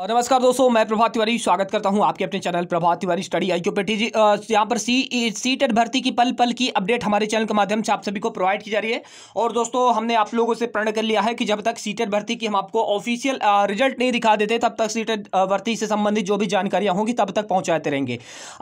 और नमस्कार दोस्तों मैं प्रभात तिवारी स्वागत करता हूं आपके अपने channel Prabhat Tiwari Study I Q पे टीजी यहाँ पर सी सी टेट भर्ती की पल पल की अपडेट हमारे चैनल के माध्यम से आप सभी को प्रोवाइड की जा रही है और दोस्तों हमने आप लोगों से प्रण कर लिया है कि जब तक सी टेट भर्ती की हम आपको ऑफिशियल रिजल्ट नहीं दिखा देते तब तक सी भर्ती से संबंधित जो भी जानकारियाँ होंगी तब तक पहुँचाते रहेंगे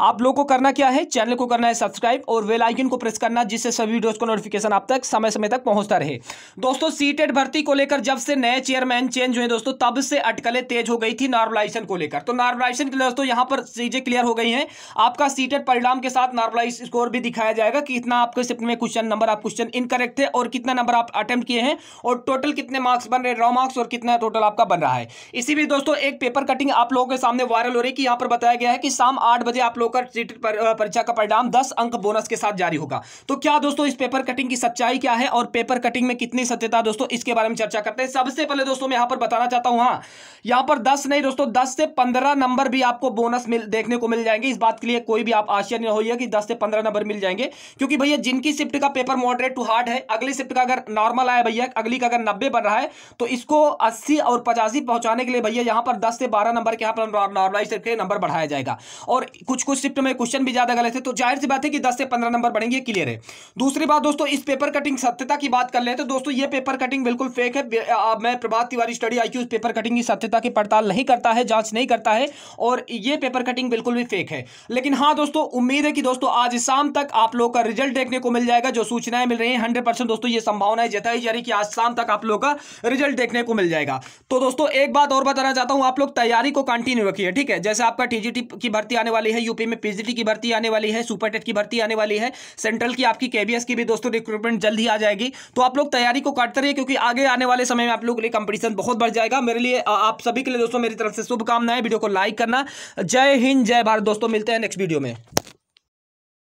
आप लोग को करना क्या है चैनल को करना है सब्सक्राइब और वेलाइकिन को प्रेस करना जिससे सभी वीडियोज़ को नोटिफिकेशन आप तक समय समय तक पहुँचता रहे दोस्तों सी भर्ती को लेकर जब से नए चेयरमैन चेंज हुए दोस्तों तब से अटकलें तेज हो गई थी थी नॉर्मलाइजेशन को लेकर तो नॉर्मलाइजेशन के लिए दोस्तों यहां पर चीज़ें क्लियर हो गई हैं आपका सीटेट परिणाम के साथ नॉर्मलाइज स्कोर भी दिखाया जाएगा कि इतना आपके शिफ्ट में क्वेश्चन नंबर आप क्वेश्चन इनकरेक्ट थे और कितना नंबर आप अटेम्प्ट किए हैं और टोटल कितने मार्क्स बन रहे रॉ मार्क्स और कितना टोटल आपका बन रहा है इसी भी दोस्तों एक पेपर कटिंग आप लोगों के सामने वायरल हो रही है कि यहां पर बताया गया है कि शाम आठ बजे आप लोगों का सीटेट परीक्षा का परिणाम दस अंक बोनस के साथ जारी होगा तो क्या दोस्तों इस पेपर कटिंग की सच्चाई क्या है और पेपर कटिंग में कितनी सत्यता दोस्तों इसके बारे में चर्चा करते हैं सबसे पहले दोस्तों मैं यहां पर बताना चाहता हूं हाँ यहां पर दस नहीं दोस्तों दस से पंद्रह नंबर भी आपको बोनस मिल देखने को मिल जाएंगे इस बात के लिए कोई भी आप आश्चर्य नहीं होइए कि दस से पंद्रह नंबर मिल जाएंगे क्योंकि भैया जिनकी शिफ्ट का पेपर मॉडरेट टू हार्ड है अगली शिफ्ट का अगर नॉर्मल आया भैया अगली का अगर नब्बे बन रहा है तो इसको अस्सी और पचासी पहुंचाने के लिए भैया यहां पर दस से बारह नंबर के यहाँ पर नॉर्मलाइज करके नंबर बढ़ाया जाएगा और कुछ कुछ शिफ्ट में क्वेश्चन भी ज्यादा गलत है तो जाहिर सी बात है कि दस से पंद्रह नंबर बढ़ेंगे क्लियर है दूसरी बात दोस्तों इस पेपर कटिंग सत्यता की बात कर ले तो दोस्तों ये पेपर कटिंग बिल्कुल फेक है मैं Prabhat Tiwari Study I paper cutting की सत्यता सत्यता की पड़ताल नहीं करता है जांच नहीं करता है और ये पेपर कटिंग बिल्कुल भी फेक है लेकिन हाँ दोस्तों उम्मीद है कि दोस्तों आज शाम तक आप लोग का रिजल्ट देखने को मिल जाएगा जो सूचनाएं मिल रही है हंड्रेड दोस्तों ये संभावना है जताई जा रही कि आज शाम तक आप लोग का रिजल्ट देखने को मिल जाएगा तो दोस्तों एक बात और बताना चाहता हूँ आप लोग तैयारी को कंटिन्यू रखिए ठीक है जैसे आपका टीजीटी की भर्ती आने वाली है यूपी में पीजीटी की भर्ती आने वाली है सुपर टेट की भर्ती आने वाली है सेंट्रल की आपकी केबीएस की भी दोस्तों रिक्रूटमेंट जल्द ही आ जाएगी तो आप लोग तैयारी को करते रहिए क्योंकि आगे आने वाले समय में आप लोग के लिए कंपटीशन बहुत बढ़ जाएगा मेरे लिए आप आप सभी के लिए दोस्तों मेरी तरफ से शुभकामनाएं वीडियो को लाइक करना जय हिंद जय भारत दोस्तों मिलते हैं नेक्स्ट वीडियो में